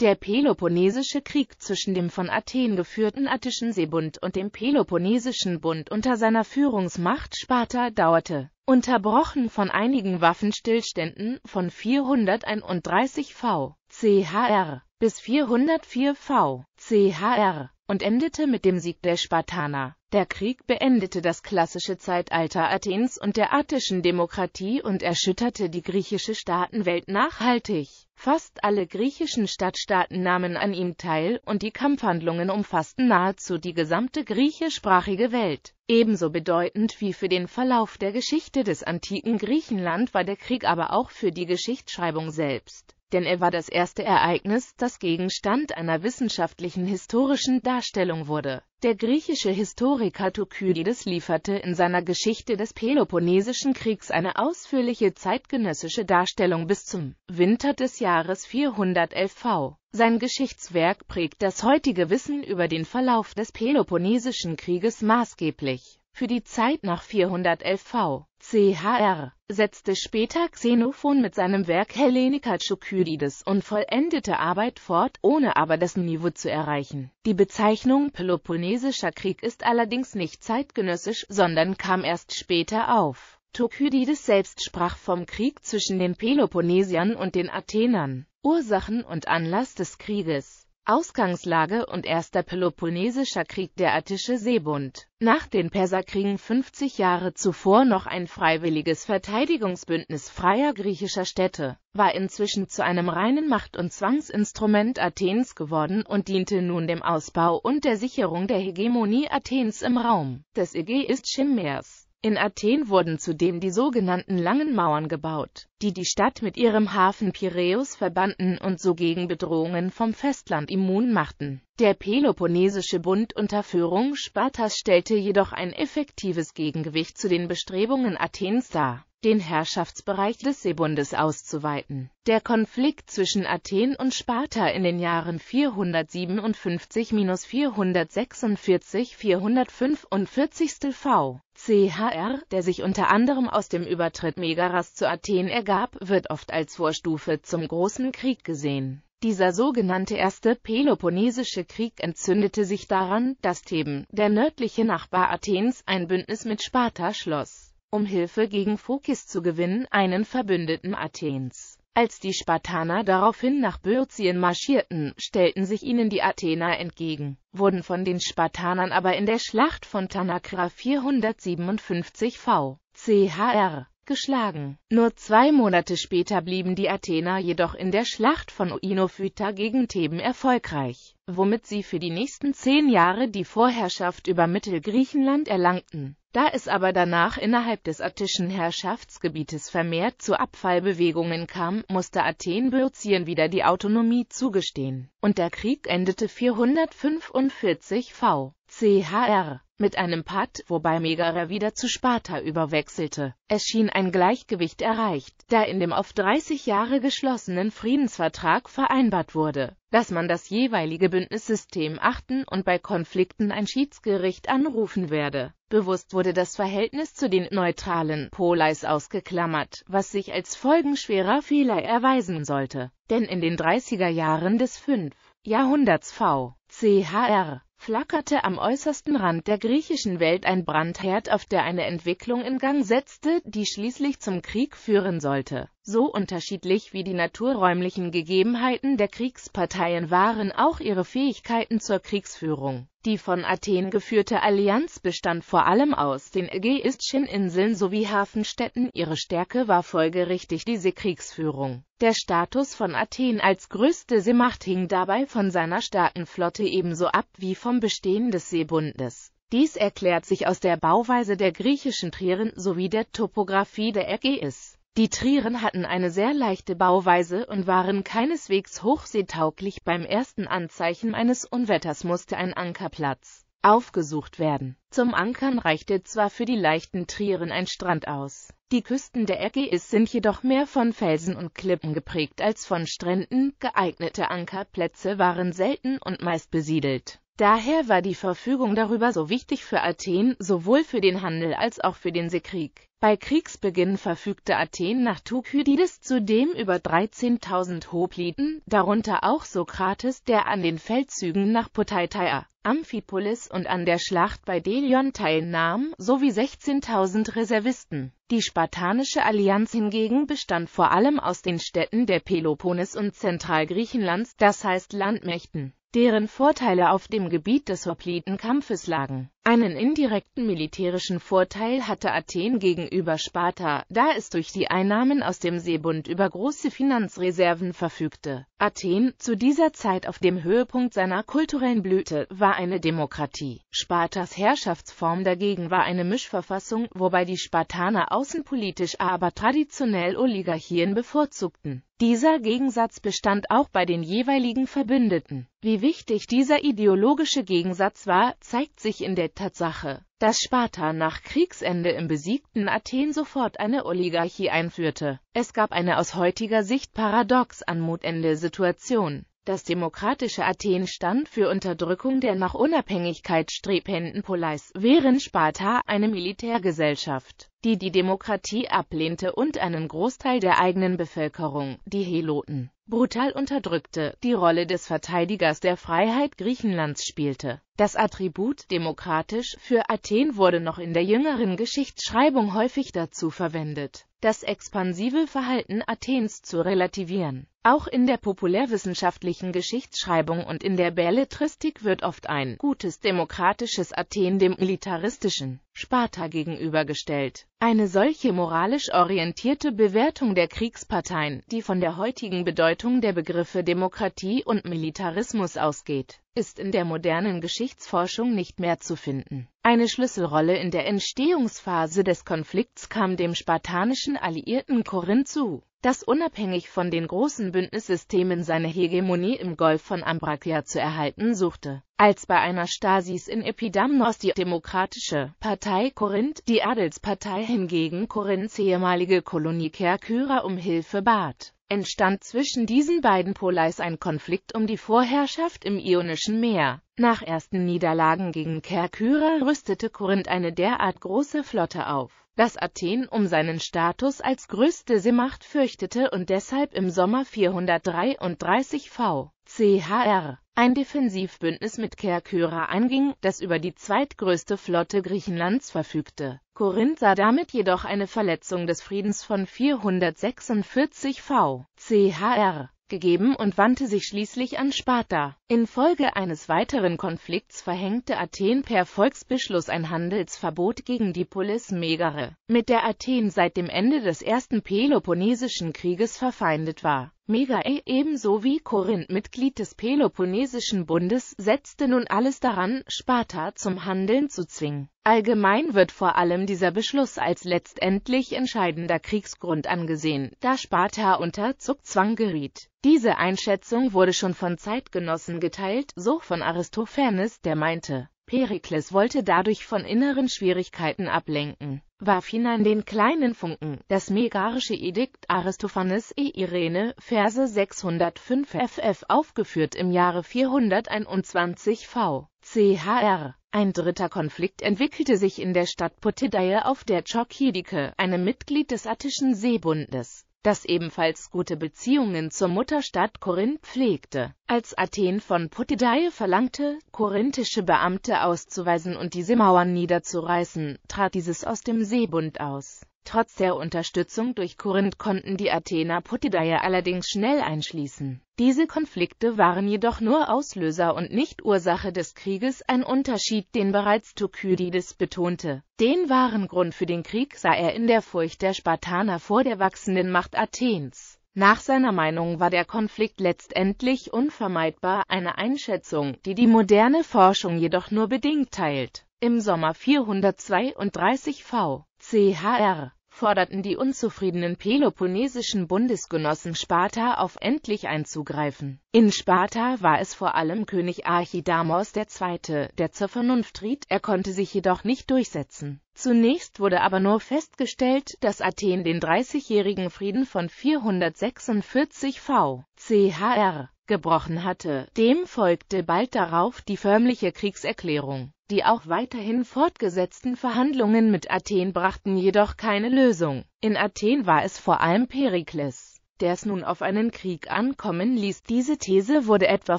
Der Peloponnesische Krieg zwischen dem von Athen geführten Attischen Seebund und dem Peloponnesischen Bund unter seiner Führungsmacht Sparta dauerte, unterbrochen von einigen Waffenstillständen von 431 v. Chr. bis 404 v. Chr und endete mit dem Sieg der Spartaner. Der Krieg beendete das klassische Zeitalter Athens und der attischen Demokratie und erschütterte die griechische Staatenwelt nachhaltig. Fast alle griechischen Stadtstaaten nahmen an ihm teil und die Kampfhandlungen umfassten nahezu die gesamte griechischsprachige Welt. Ebenso bedeutend wie für den Verlauf der Geschichte des antiken Griechenland war der Krieg aber auch für die Geschichtsschreibung selbst denn er war das erste Ereignis, das Gegenstand einer wissenschaftlichen historischen Darstellung wurde. Der griechische Historiker Thukydides lieferte in seiner Geschichte des Peloponnesischen Kriegs eine ausführliche zeitgenössische Darstellung bis zum Winter des Jahres 411 v. Sein Geschichtswerk prägt das heutige Wissen über den Verlauf des Peloponnesischen Krieges maßgeblich. Für die Zeit nach 411 v. CHR, setzte später Xenophon mit seinem Werk Hellenica Chokyrides und vollendete Arbeit fort, ohne aber dessen Niveau zu erreichen. Die Bezeichnung Peloponnesischer Krieg ist allerdings nicht zeitgenössisch, sondern kam erst später auf. Thukydides selbst sprach vom Krieg zwischen den Peloponnesiern und den Athenern, Ursachen und Anlass des Krieges Ausgangslage und erster Peloponnesischer Krieg der Attische Seebund. Nach den Perserkriegen 50 Jahre zuvor noch ein freiwilliges Verteidigungsbündnis freier griechischer Städte, war inzwischen zu einem reinen Macht- und Zwangsinstrument Athens geworden und diente nun dem Ausbau und der Sicherung der Hegemonie Athens im Raum des ägäischen Meers. In Athen wurden zudem die sogenannten Langen Mauern gebaut, die die Stadt mit ihrem Hafen Piräus verbanden und so gegen Bedrohungen vom Festland immun machten. Der Peloponnesische Bund unter Führung Spartas stellte jedoch ein effektives Gegengewicht zu den Bestrebungen Athens dar den Herrschaftsbereich des Seebundes auszuweiten. Der Konflikt zwischen Athen und Sparta in den Jahren 457-446 445 v. CHR, der sich unter anderem aus dem Übertritt Megaras zu Athen ergab, wird oft als Vorstufe zum Großen Krieg gesehen. Dieser sogenannte erste Peloponnesische Krieg entzündete sich daran, dass Theben, der nördliche Nachbar Athens, ein Bündnis mit Sparta schloss um Hilfe gegen Phokis zu gewinnen, einen Verbündeten Athens. Als die Spartaner daraufhin nach Böotien marschierten, stellten sich ihnen die Athener entgegen, wurden von den Spartanern aber in der Schlacht von Tanakra 457 v. chr. geschlagen. Nur zwei Monate später blieben die Athener jedoch in der Schlacht von Oinophyta gegen Theben erfolgreich womit sie für die nächsten zehn Jahre die Vorherrschaft über Mittelgriechenland erlangten. Da es aber danach innerhalb des attischen Herrschaftsgebietes vermehrt zu Abfallbewegungen kam, musste Athen Böotien wieder die Autonomie zugestehen, und der Krieg endete 445 v. chr. mit einem Patt, wobei Megara wieder zu Sparta überwechselte. Es schien ein Gleichgewicht erreicht, da in dem auf 30 Jahre geschlossenen Friedensvertrag vereinbart wurde dass man das jeweilige Bündnissystem achten und bei Konflikten ein Schiedsgericht anrufen werde. Bewusst wurde das Verhältnis zu den neutralen Poleis ausgeklammert, was sich als folgenschwerer Fehler erweisen sollte. Denn in den 30er Jahren des 5. Jahrhunderts V. CHR flackerte am äußersten Rand der griechischen Welt ein Brandherd, auf der eine Entwicklung in Gang setzte, die schließlich zum Krieg führen sollte. So unterschiedlich wie die naturräumlichen Gegebenheiten der Kriegsparteien waren auch ihre Fähigkeiten zur Kriegsführung. Die von Athen geführte Allianz bestand vor allem aus den ägäischen Inseln sowie Hafenstädten, ihre Stärke war folgerichtig diese Kriegsführung. Der Status von Athen als größte Seemacht hing dabei von seiner starken Flotte ebenso ab wie vom Bestehen des Seebundes. Dies erklärt sich aus der Bauweise der griechischen Trieren sowie der Topographie der Ägäis. Die Trieren hatten eine sehr leichte Bauweise und waren keineswegs hochseetauglich. Beim ersten Anzeichen eines Unwetters musste ein Ankerplatz aufgesucht werden. Zum Ankern reichte zwar für die leichten Trieren ein Strand aus. Die Küsten der Ägäis sind jedoch mehr von Felsen und Klippen geprägt als von Stränden. Geeignete Ankerplätze waren selten und meist besiedelt. Daher war die Verfügung darüber so wichtig für Athen, sowohl für den Handel als auch für den Seekrieg. Bei Kriegsbeginn verfügte Athen nach Thukydides zudem über 13.000 Hopliten, darunter auch Sokrates, der an den Feldzügen nach Potaitaia, Amphipolis und an der Schlacht bei Delion teilnahm, sowie 16.000 Reservisten. Die spartanische Allianz hingegen bestand vor allem aus den Städten der Peloponnes und Zentralgriechenlands, das heißt Landmächten deren Vorteile auf dem Gebiet des Hoplitenkampfes lagen. Einen indirekten militärischen Vorteil hatte Athen gegenüber Sparta, da es durch die Einnahmen aus dem Seebund über große Finanzreserven verfügte. Athen, zu dieser Zeit auf dem Höhepunkt seiner kulturellen Blüte, war eine Demokratie. Spartas Herrschaftsform dagegen war eine Mischverfassung, wobei die Spartaner außenpolitisch aber traditionell Oligarchien bevorzugten. Dieser Gegensatz bestand auch bei den jeweiligen Verbündeten. Wie wichtig dieser ideologische Gegensatz war, zeigt sich in der Tatsache, dass Sparta nach Kriegsende im besiegten Athen sofort eine Oligarchie einführte. Es gab eine aus heutiger Sicht paradox anmutende Situation. Das demokratische Athen stand für Unterdrückung der nach Unabhängigkeit strebenden Poleis, während Sparta eine Militärgesellschaft, die die Demokratie ablehnte und einen Großteil der eigenen Bevölkerung, die Heloten, brutal unterdrückte, die Rolle des Verteidigers der Freiheit Griechenlands spielte. Das Attribut demokratisch für Athen wurde noch in der jüngeren Geschichtsschreibung häufig dazu verwendet, das expansive Verhalten Athens zu relativieren. Auch in der populärwissenschaftlichen Geschichtsschreibung und in der Belletristik wird oft ein gutes demokratisches Athen dem militaristischen Sparta gegenübergestellt. Eine solche moralisch orientierte Bewertung der Kriegsparteien, die von der heutigen Bedeutung der Begriffe Demokratie und Militarismus ausgeht ist in der modernen Geschichtsforschung nicht mehr zu finden. Eine Schlüsselrolle in der Entstehungsphase des Konflikts kam dem spartanischen Alliierten Korinth zu, das unabhängig von den großen Bündnissystemen seine Hegemonie im Golf von Ambrakia zu erhalten suchte. Als bei einer Stasis in Epidamnos die Demokratische Partei Korinth, die Adelspartei hingegen Korinths ehemalige Kolonie Kerkyra um Hilfe bat entstand zwischen diesen beiden Poleis ein Konflikt um die Vorherrschaft im Ionischen Meer. Nach ersten Niederlagen gegen Kerkyra rüstete Korinth eine derart große Flotte auf dass Athen um seinen Status als größte Seemacht fürchtete und deshalb im Sommer 433 v. CHR, ein Defensivbündnis mit Kerkyra einging, das über die zweitgrößte Flotte Griechenlands verfügte. Korinth sah damit jedoch eine Verletzung des Friedens von 446 v. CHR gegeben und wandte sich schließlich an Sparta. Infolge eines weiteren Konflikts verhängte Athen per Volksbeschluss ein Handelsverbot gegen die Polis Megare, mit der Athen seit dem Ende des Ersten Peloponnesischen Krieges verfeindet war. Megae ebenso wie Korinth Mitglied des Peloponnesischen Bundes setzte nun alles daran, Sparta zum Handeln zu zwingen. Allgemein wird vor allem dieser Beschluss als letztendlich entscheidender Kriegsgrund angesehen, da Sparta unter Zugzwang geriet. Diese Einschätzung wurde schon von Zeitgenossen geteilt, so von Aristophanes, der meinte, Perikles wollte dadurch von inneren Schwierigkeiten ablenken, warf hinein den kleinen Funken. Das megarische Edikt Aristophanes e Irene, Verse 605 ff. aufgeführt im Jahre 421 v. CHR. Ein dritter Konflikt entwickelte sich in der Stadt Potidae auf der Chalkidike, einem Mitglied des attischen Seebundes das ebenfalls gute Beziehungen zur Mutterstadt Korinth pflegte. Als Athen von Potidae verlangte, korinthische Beamte auszuweisen und diese Mauern niederzureißen, trat dieses aus dem Seebund aus Trotz der Unterstützung durch Korinth konnten die Athener Potidaia allerdings schnell einschließen. Diese Konflikte waren jedoch nur Auslöser und nicht Ursache des Krieges, ein Unterschied, den bereits Thukydides betonte. Den wahren Grund für den Krieg sah er in der Furcht der Spartaner vor der wachsenden Macht Athens. Nach seiner Meinung war der Konflikt letztendlich unvermeidbar, eine Einschätzung, die die moderne Forschung jedoch nur bedingt teilt. Im Sommer 432 v. chr. forderten die unzufriedenen peloponnesischen Bundesgenossen Sparta auf endlich einzugreifen. In Sparta war es vor allem König Archidamos II., der zur Vernunft riet, er konnte sich jedoch nicht durchsetzen. Zunächst wurde aber nur festgestellt, dass Athen den 30-jährigen Frieden von 446 v. chr. gebrochen hatte. Dem folgte bald darauf die förmliche Kriegserklärung. Die auch weiterhin fortgesetzten Verhandlungen mit Athen brachten jedoch keine Lösung. In Athen war es vor allem Perikles, der es nun auf einen Krieg ankommen ließ. Diese These wurde etwa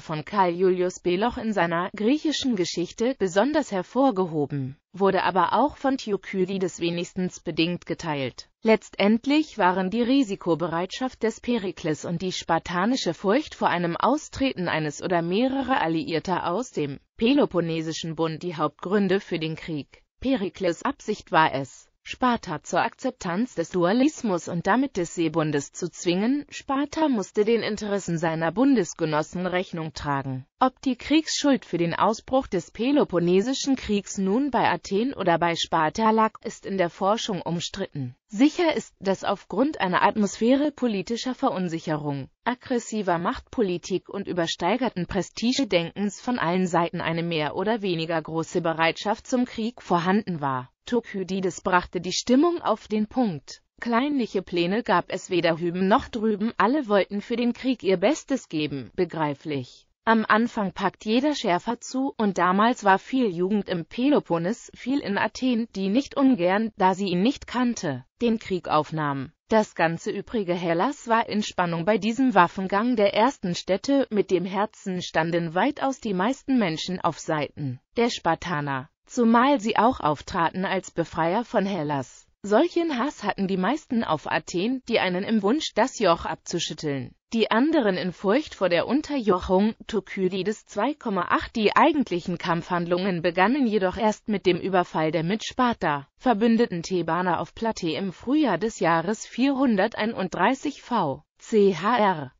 von Karl Julius Beloch in seiner griechischen Geschichte besonders hervorgehoben, wurde aber auch von Thukydides wenigstens bedingt geteilt. Letztendlich waren die Risikobereitschaft des Perikles und die spartanische Furcht vor einem Austreten eines oder mehrerer Alliierter aus dem Peloponnesischen Bund die Hauptgründe für den Krieg. Perikles Absicht war es, Sparta zur Akzeptanz des Dualismus und damit des Seebundes zu zwingen, Sparta musste den Interessen seiner Bundesgenossen Rechnung tragen. Ob die Kriegsschuld für den Ausbruch des Peloponnesischen Kriegs nun bei Athen oder bei Sparta lag, ist in der Forschung umstritten. Sicher ist, dass aufgrund einer Atmosphäre politischer Verunsicherung, aggressiver Machtpolitik und übersteigerten Prestigedenkens von allen Seiten eine mehr oder weniger große Bereitschaft zum Krieg vorhanden war. Tokydides brachte die Stimmung auf den Punkt. Kleinliche Pläne gab es weder hüben noch drüben, alle wollten für den Krieg ihr Bestes geben, begreiflich. Am Anfang packt jeder schärfer zu, und damals war viel Jugend im Peloponnes, viel in Athen, die nicht ungern, da sie ihn nicht kannte, den Krieg aufnahm. Das ganze übrige Hellas war in Spannung bei diesem Waffengang der ersten Städte, mit dem Herzen standen weitaus die meisten Menschen auf Seiten der Spartaner, zumal sie auch auftraten als Befreier von Hellas. Solchen Hass hatten die meisten auf Athen, die einen im Wunsch, das Joch abzuschütteln, die anderen in Furcht vor der Unterjochung, Thukydides 2,8 Die eigentlichen Kampfhandlungen begannen jedoch erst mit dem Überfall der mit Sparta verbündeten Thebaner auf Platee im Frühjahr des Jahres 431 v. chr.